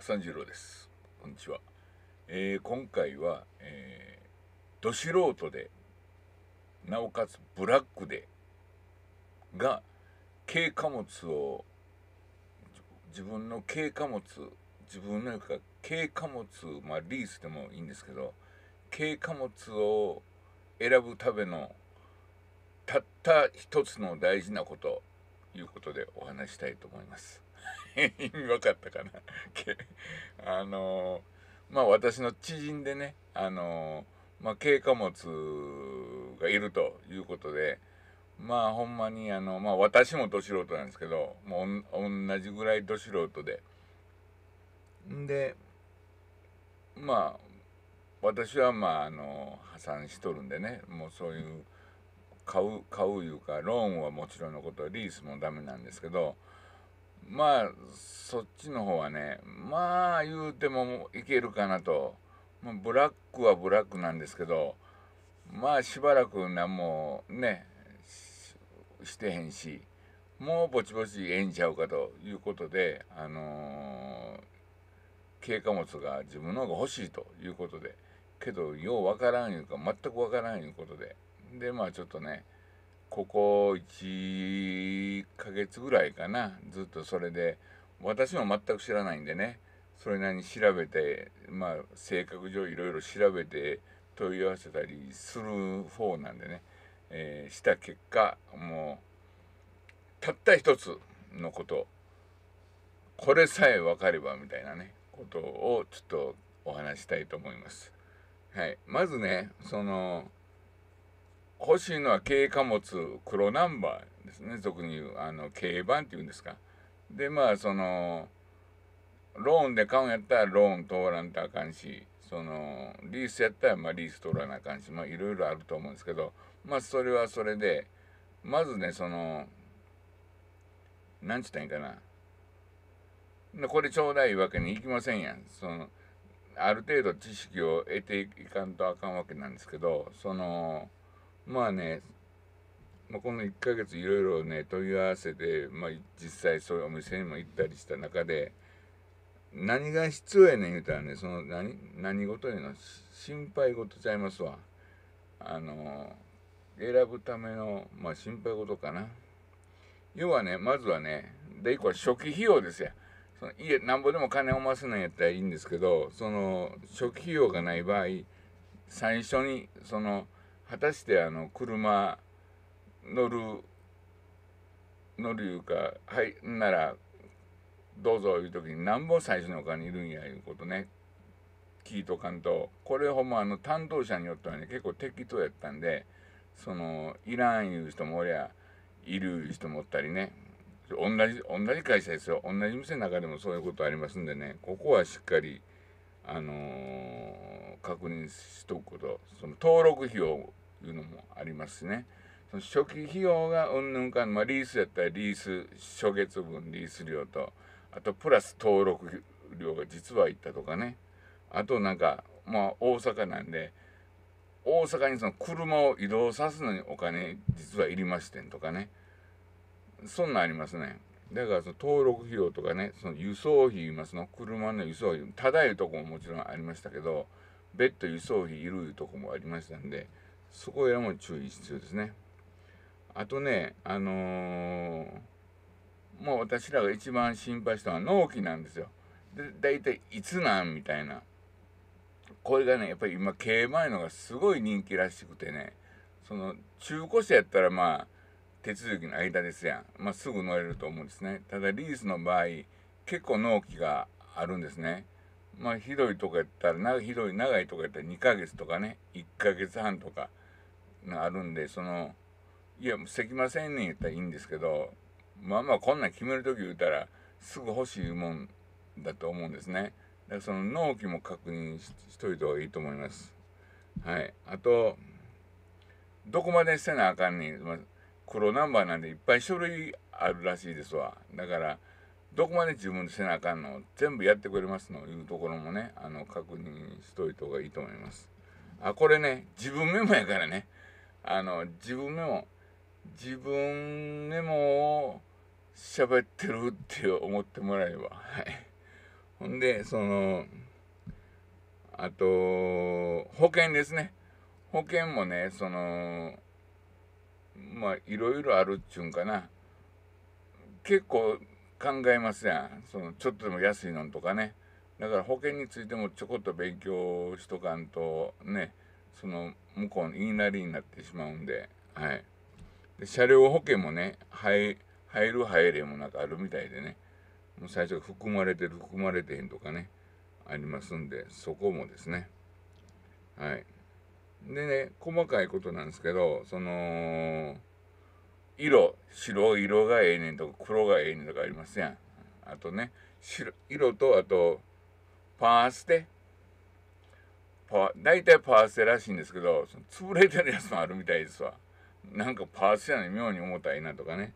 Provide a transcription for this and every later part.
三次郎ですこんにちは、えー、今回は、えー、ど素人でなおかつブラックでが軽貨物を自分の軽貨物自分のか軽貨物まあリースでもいいんですけど軽貨物を選ぶためのたった一つの大事なこということでお話したいと思います。縁 かったかなあのまあ私の知人でねあのまあ、軽貨物がいるということで、まあほんまにあの、まあ私もど素人なんですけど、もう同じぐらいど素人で。で、まあ私はまああの破産しとるんでね、もうそういう買う、買ういうか、ローンはもちろんのこと、リースもダメなんですけど、まあそっちの方はねまあ言うてもいけるかなと、まあ、ブラックはブラックなんですけどまあしばらく何もねしてへんしもうぼちぼちええんちゃうかということであのー、軽貨物が自分の方が欲しいということでけどようわからんいうか全くわからんいうことででまあちょっとねここ1ヶ月ぐらいかなずっとそれで私も全く知らないんでねそれなりに調べてまあ性格上いろいろ調べて問い合わせたりする方なんでね、えー、した結果もうたった一つのことこれさえ分かればみたいなねことをちょっとお話したいと思います。はい、まずねその欲しいのは軽貨物黒ナンバーですね俗に言うあの軽バンっていうんですかでまあそのローンで買うんやったらローン通らんとあかんしそのリースやったらまあリース取らなあかんしまあいろいろあると思うんですけどまあそれはそれでまずねそのなんちったんかなこれちょうだいわけにいきませんやんそのある程度知識を得ていかんとあかんわけなんですけどその。まあね、まあ、この1ヶ月いろいろね問い合わせで、まあ、実際そういうお店にも行ったりした中で何が必要やねん言うたらねその何何事への心配事ちゃいますわあの選ぶための、まあ、心配事かな要はねまずはねで1個は初期費用ですよその家なんぼでも金を回すのやったらいいんですけどその初期費用がない場合最初にその果たしてあの車乗る乗るいうか「はいならどうぞ」いう時になんぼ最初のお金いるんやいうことね聞いとかんとこれほんまあの担当者によってはね結構適当やったんでそのいらんいう人もおりゃいる人もおったりね同じ同じ会社ですよ同じ店の中でもそういうことありますんでねここはしっかりあのー、確認しとくことその登録費をいうのもありますね。その初期費用がうんぬんかん、まあ、リースやったらリース初月分リース料とあとプラス登録料が実はいったとかねあとなんかまあ大阪なんで大阪にその車を移動さすのにお金実はいりましてんとかねそんなんありますねだからその登録費用とかねその輸送費いますの車の輸送費ただいうとこももちろんありましたけど別途輸送費いるいうとこもありましたんで。そこらも注意必要ですね。あとね、あのー、もう私らが一番心配したのは納期なんですよ。で、大体いつなんみたいな。これがね、やっぱり今、競馬いのがすごい人気らしくてね、その、中古車やったらまあ、手続きの間ですやん。まあ、すぐ乗れると思うんですね。ただ、リースの場合、結構納期があるんですね。まあ、ひどいとこやったら、ひどい長いとこやったら2ヶ月とかね、1ヶ月半とか。があるんでそのいやせきませんねん言ったらいいんですけどまあまあこんなん決める時言うたらすぐ欲しいもんだと思うんですねだからその納期も確認しといた方がいいと思いますはいあとどこまでしてなあかんねん、まあ、黒ナンバーなんでいっぱい書類あるらしいですわだからどこまで自分でせなあかんの全部やってくれますのいうところもねあの確認しといた方がいいと思いますあこれね自分メモやからねあの自分でも自分でも喋ってるって思ってもらえばはい。ほんでそのあと保険ですね保険もねそのまあいろいろあるっちゅうんかな結構考えますやんそのちょっとでも安いのとかねだから保険についてもちょこっと勉強しとかんとねその向こうの言いなりになってしまうんで,、はい、で車両保険もね入入る入れもなんかあるみたいでねもう最初含まれてる含まれてへんとかねありますんでそこもですねはいでね細かいことなんですけどその色白色がええねんとか黒がええねんとかありますやんあとね白色とあとパーステパ大体パワーセらしいんですけど潰れてるやつもあるみたいですわなんかパワーセなに妙に重たいなとかね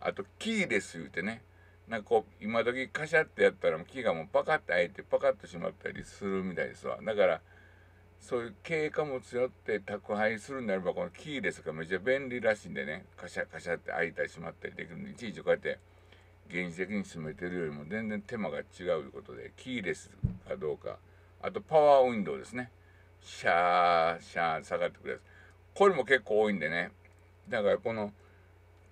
あとキーレス言うてねなんかこう今時カシャってやったら木がもうパカッて開いてパカッとしまったりするみたいですわだからそういう軽貨物よって宅配するんであればこのキーレスがめちゃ便利らしいんでねカシャカシャって開いたりしまったりできるので、いちいちこうやって原始的に進めてるよりも全然手間が違うということでキーレスかどうか。あとパワーウィンドウですね。シャーシャー下がってくるやつ。これも結構多いんでね。だからこの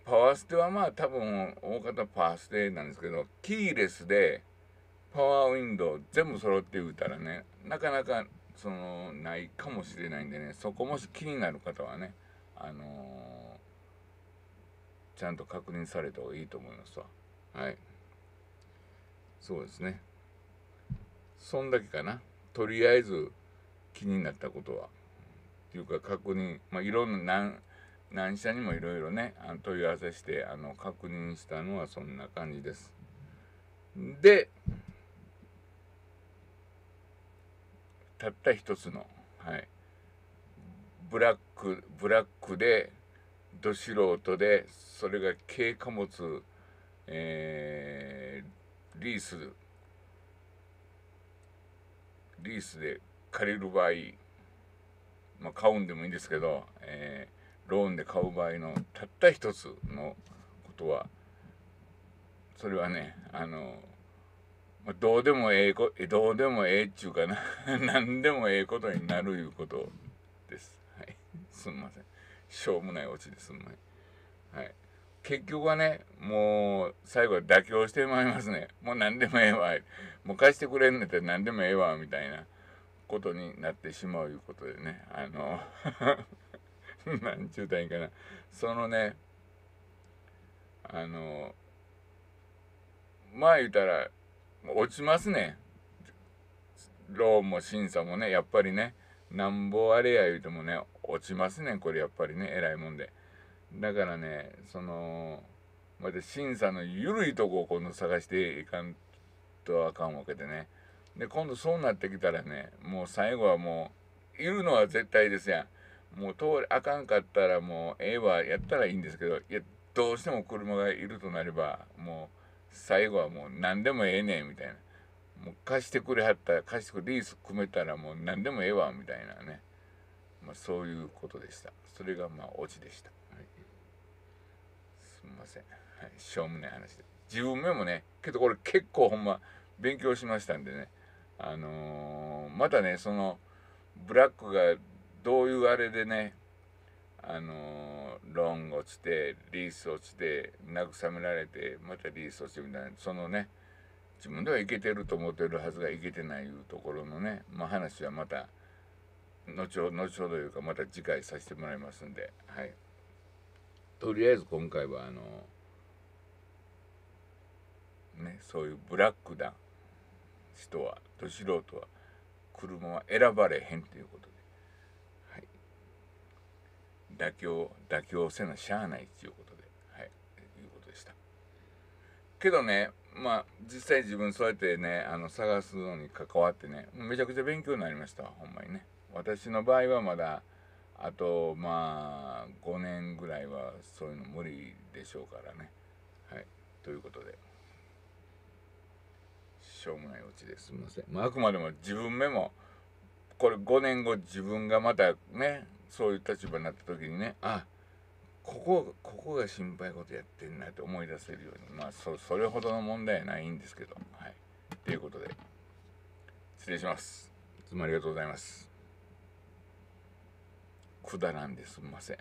パワーステはまあ多分大方パワーステなんですけど、キーレスでパワーウィンドウ全部揃って打ったらね、なかなかそのないかもしれないんでね、そこもし気になる方はね、あのー、ちゃんと確認された方がいいと思いますわ。はい。そうですね。そんだけかな。とりあえず気になったことはっていうか確認、まあ、いろんな何社にもいろいろね問い合わせしてあの確認したのはそんな感じです。でたった一つの、はい、ブラックブラックでど素人でそれが軽貨物、えー、リースリースで借りる場合、まあ、買うんでもいいんですけど、えー、ローンで買う場合のたった一つのことはそれはねあの、まあ、どうでもええこどうでもええっちゅうかな 何でもええことになるいうことです。はい、すんません。しょうもないオチですんまい。はい結局はねもう最後は妥協してまいりますねもう何でもええわもう貸してくれんねて何でもええわみたいなことになってしまういうことでねあの何 ちゅうたらいいかなそのねあのまあ言うたら落ちますねローンも審査もねやっぱりねなんぼあれや言うてもね落ちますねこれやっぱりねえらいもんで。だからねそのまた審査の緩いとこを今度探していかんとあかんわけでねで今度そうなってきたらねもう最後はもういるのは絶対ですやんもう通りあかんかったらもうええわやったらいいんですけどいやどうしても車がいるとなればもう最後はもう何でもええねんみたいなもう貸してくれはったら貸してくれリース組めたらもう何でもええわみたいなね、まあ、そういうことでしたそれがまあオチでした。すみません、はい、しょうもない話で自分目もねけどこれ結構ほんま勉強しましたんでねあのー、またねそのブラックがどういうあれでねあのー、ロン落ちてリース落ちて慰められてまたリース落ちみたいなそのね自分ではいけてると思ってるはずがいけてないいうところのね、まあ、話はまた後ほど後ほどいうかまた次回させてもらいますんではい。とりあえず今回はあのねそういうブラックな人はど素人は車は選ばれへんということで、はい、妥協妥協せなしゃあないっていうことで、はい、いうことでした。けどねまあ実際自分そうやってねあの探すのに関わってねめちゃくちゃ勉強になりましたほんまにね。私の場合はまだあとまあ5年ぐらいはそういうの無理でしょうからねはいということでしょうもないオチですみません、まあ、あくまでも自分目もこれ5年後自分がまたねそういう立場になった時にねあここここが心配事やってんなって思い出せるようにまあそそれほどの問題はないんですけどはいということで失礼しますいつもありがとうございますくだらんですすんません。